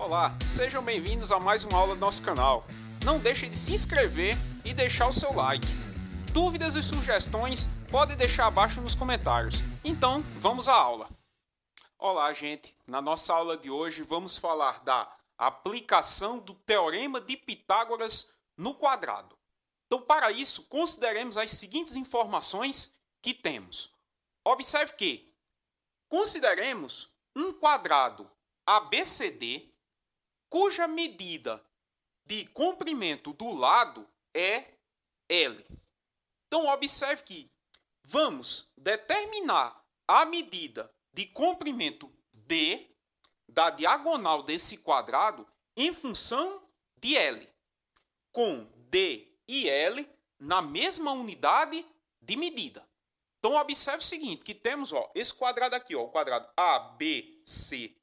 Olá, sejam bem-vindos a mais uma aula do nosso canal. Não deixe de se inscrever e deixar o seu like. Dúvidas e sugestões pode deixar abaixo nos comentários. Então, vamos à aula. Olá, gente. Na nossa aula de hoje vamos falar da aplicação do teorema de Pitágoras no quadrado. Então, para isso, consideremos as seguintes informações que temos. Observe que consideremos um quadrado ABCD cuja medida de comprimento do lado é L. Então, observe que vamos determinar a medida de comprimento D da diagonal desse quadrado em função de L, com D e L na mesma unidade de medida. Então, observe o seguinte, que temos ó, esse quadrado aqui, ó, o quadrado ABCD,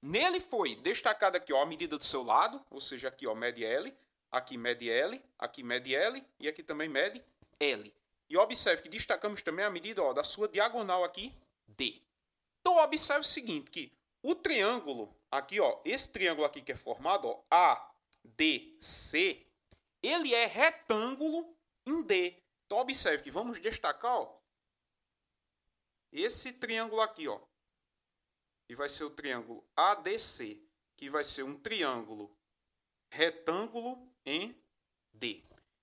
Nele foi destacada aqui ó, a medida do seu lado, ou seja, aqui ó, mede L, aqui mede L, aqui mede L e aqui também mede L. E observe que destacamos também a medida ó, da sua diagonal aqui, D. Então observe o seguinte, que o triângulo aqui, ó, esse triângulo aqui que é formado, ó, A, D, C, ele é retângulo em D. Então observe que vamos destacar ó, esse triângulo aqui, ó, e vai ser o triângulo ADC, que vai ser um triângulo retângulo em D.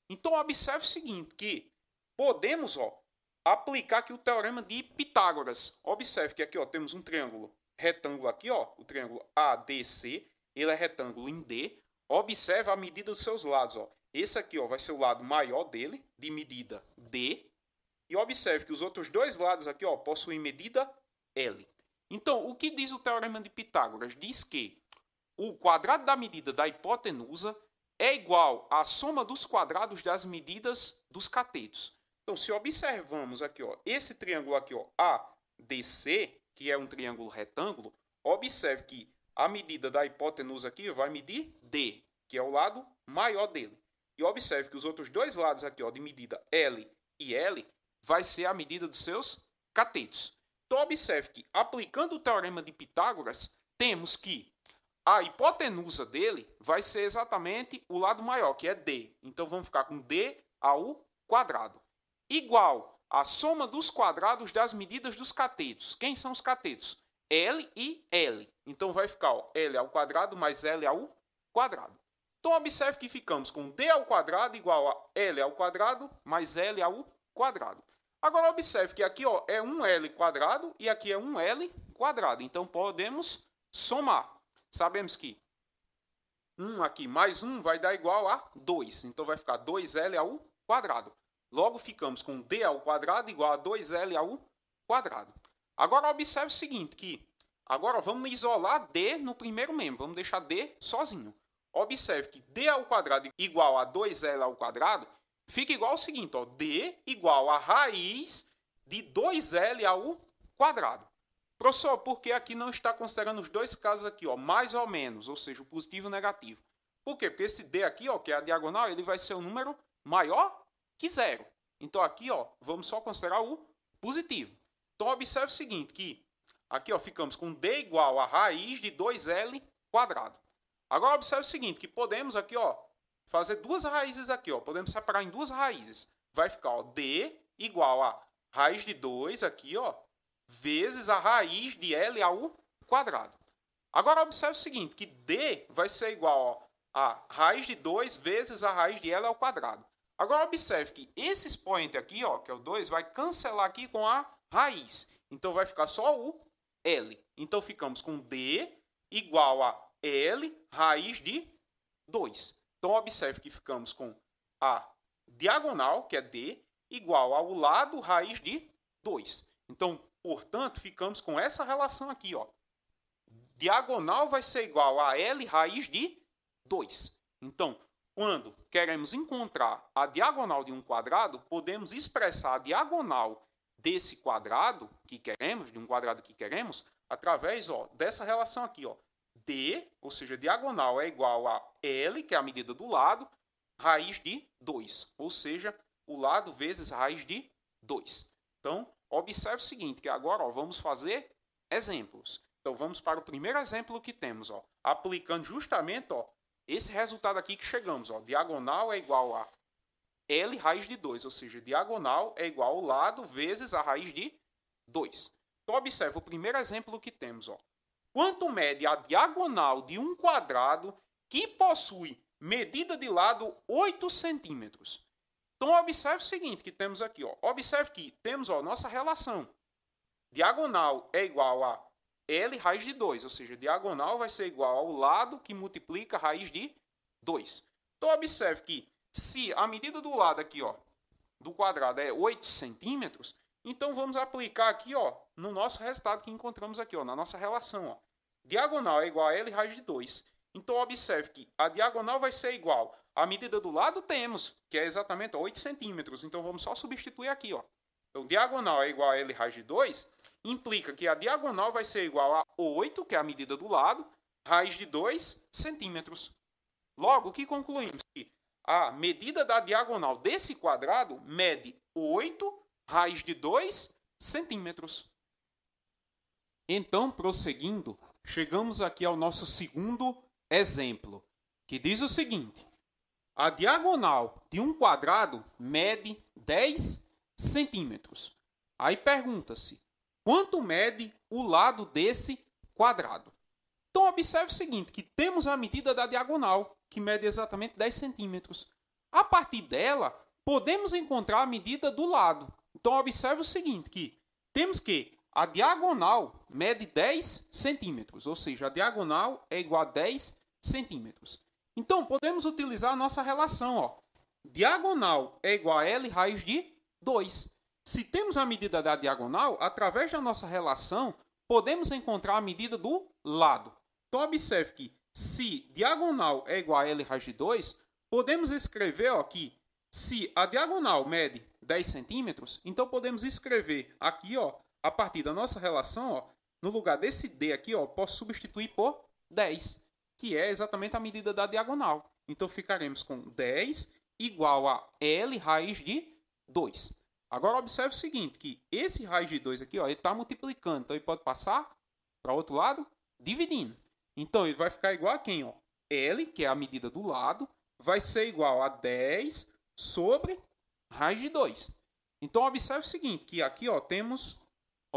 Então, observe o seguinte, que podemos ó, aplicar aqui o teorema de Pitágoras. Observe que aqui ó, temos um triângulo retângulo aqui, ó, o triângulo ADC, ele é retângulo em D. Observe a medida dos seus lados. Ó. Esse aqui ó, vai ser o lado maior dele, de medida D. E observe que os outros dois lados aqui ó, possuem medida L. Então, o que diz o Teorema de Pitágoras? Diz que o quadrado da medida da hipotenusa é igual à soma dos quadrados das medidas dos catetos. Então, se observamos aqui, ó, esse triângulo aqui, ó, ADC, que é um triângulo retângulo, observe que a medida da hipotenusa aqui vai medir D, que é o lado maior dele. E observe que os outros dois lados aqui, ó, de medida L e L, vai ser a medida dos seus catetos. Então observe que, aplicando o teorema de Pitágoras, temos que a hipotenusa dele vai ser exatamente o lado maior, que é D. Então vamos ficar com D ao quadrado. Igual à soma dos quadrados das medidas dos catetos. Quem são os catetos? L e L. Então vai ficar ó, L ao quadrado mais L ao quadrado. Então observe que ficamos com D ao quadrado igual a L ao quadrado mais L ao quadrado. Agora observe que aqui ó, é um L quadrado e aqui é um L quadrado. Então podemos somar. Sabemos que 1 aqui mais 1 vai dar igual a 2. Então vai ficar 2L ao quadrado. Logo ficamos com D ao quadrado igual a 2L ao quadrado. Agora observe o seguinte, que agora vamos isolar D no primeiro membro. Vamos deixar D sozinho. Observe que D ao quadrado igual a 2L ao quadrado fica igual ao seguinte, ó, D igual a raiz de 2L ao quadrado. Professor, por que aqui não está considerando os dois casos aqui, ó, mais ou menos, ou seja, o positivo e o negativo? Por quê? Porque esse D aqui, ó, que é a diagonal, ele vai ser um número maior que zero. Então aqui, ó, vamos só considerar o positivo. Então observe o seguinte, que aqui, ó, ficamos com D igual a raiz de 2L quadrado. Agora observe o seguinte, que podemos aqui, ó, fazer duas raízes aqui, ó. Podemos separar em duas raízes. Vai ficar, ó, D igual a raiz de 2 aqui, ó, vezes a raiz de L ao quadrado. Agora observe o seguinte, que D vai ser igual ó, a raiz de 2 vezes a raiz de L ao quadrado. Agora observe que esse expoente aqui, ó, que é o 2, vai cancelar aqui com a raiz. Então vai ficar só o L. Então ficamos com D igual a L raiz de 2. Então, observe que ficamos com a diagonal, que é D, igual ao lado raiz de 2. Então, portanto, ficamos com essa relação aqui. Ó. Diagonal vai ser igual a L raiz de 2. Então, quando queremos encontrar a diagonal de um quadrado, podemos expressar a diagonal desse quadrado que queremos, de um quadrado que queremos, através ó, dessa relação aqui, ó, D, ou seja, diagonal é igual a L, que é a medida do lado, raiz de 2, ou seja, o lado vezes raiz de 2. Então, observe o seguinte, que agora ó, vamos fazer exemplos. Então, vamos para o primeiro exemplo que temos, ó, aplicando justamente ó, esse resultado aqui que chegamos. Ó, diagonal é igual a L raiz de 2, ou seja, diagonal é igual ao lado vezes a raiz de 2. Então, observe o primeiro exemplo que temos. Ó, quanto mede a diagonal de um quadrado que possui medida de lado 8 centímetros. Então, observe o seguinte que temos aqui. Ó. Observe que temos a nossa relação. Diagonal é igual a L raiz de 2, ou seja, diagonal vai ser igual ao lado que multiplica raiz de 2. Então, observe que se a medida do lado aqui ó, do quadrado é 8 centímetros, então vamos aplicar aqui ó, no nosso resultado que encontramos aqui, ó, na nossa relação. Ó. Diagonal é igual a L raiz de 2. Então, observe que a diagonal vai ser igual à medida do lado temos, que é exatamente 8 centímetros. Então, vamos só substituir aqui. Ó. Então, diagonal é igual a L raiz de 2, implica que a diagonal vai ser igual a 8, que é a medida do lado, raiz de 2 centímetros. Logo, o que concluímos? Que a medida da diagonal desse quadrado mede 8 raiz de 2 centímetros. Então, prosseguindo, chegamos aqui ao nosso segundo exemplo, que diz o seguinte: a diagonal de um quadrado mede 10 centímetros. Aí pergunta-se: quanto mede o lado desse quadrado? Então, observe o seguinte: que temos a medida da diagonal, que mede exatamente 10 centímetros. A partir dela, podemos encontrar a medida do lado. Então, observe o seguinte: que temos que a diagonal mede 10 centímetros, ou seja, a diagonal é igual a 10 centímetros. Então, podemos utilizar a nossa relação. Ó. Diagonal é igual a L raiz de 2. Se temos a medida da diagonal, através da nossa relação, podemos encontrar a medida do lado. Então, observe que se diagonal é igual a L raiz de 2, podemos escrever ó, que se a diagonal mede 10 centímetros, então podemos escrever aqui ó, a partir da nossa relação, ó, no lugar desse D aqui, ó, posso substituir por 10, que é exatamente a medida da diagonal. Então ficaremos com 10 igual a L raiz de 2. Agora observe o seguinte, que esse raiz de 2 aqui, ó, ele está multiplicando, então ele pode passar para o outro lado dividindo. Então ele vai ficar igual a quem? Ó? L, que é a medida do lado, vai ser igual a 10 sobre raiz de 2. Então observe o seguinte, que aqui ó, temos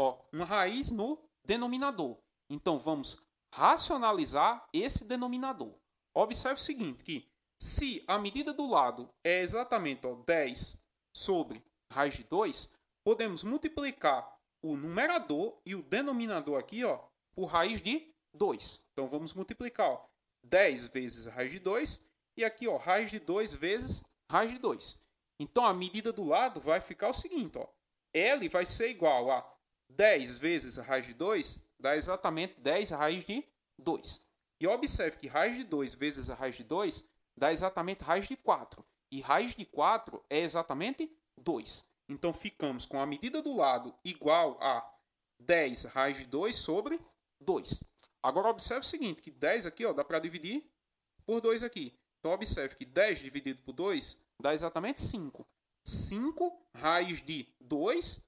Ó, uma raiz no denominador. Então vamos racionalizar esse denominador. Observe o seguinte, que se a medida do lado é exatamente ó, 10 sobre raiz de 2, podemos multiplicar o numerador e o denominador aqui ó, por raiz de 2. Então vamos multiplicar ó, 10 vezes raiz de 2 e aqui ó, raiz de 2 vezes raiz de 2. Então a medida do lado vai ficar o seguinte, ó, L vai ser igual a 10 vezes a raiz de 2 dá exatamente 10 raiz de 2. E observe que raiz de 2 vezes a raiz de 2 dá exatamente raiz de 4. E raiz de 4 é exatamente 2. Então ficamos com a medida do lado igual a 10 raiz de 2 sobre 2. Agora observe o seguinte, que 10 aqui ó, dá para dividir por 2 aqui. Então observe que 10 dividido por 2 dá exatamente 5. 5 raiz de 2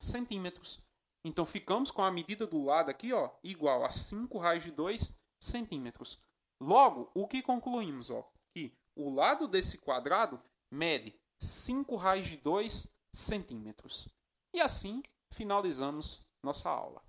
centímetros. Então ficamos com a medida do lado aqui, ó, igual a 5 raiz de 2 centímetros. Logo, o que concluímos? Ó, que o lado desse quadrado mede 5 raiz de 2 centímetros. E assim finalizamos nossa aula.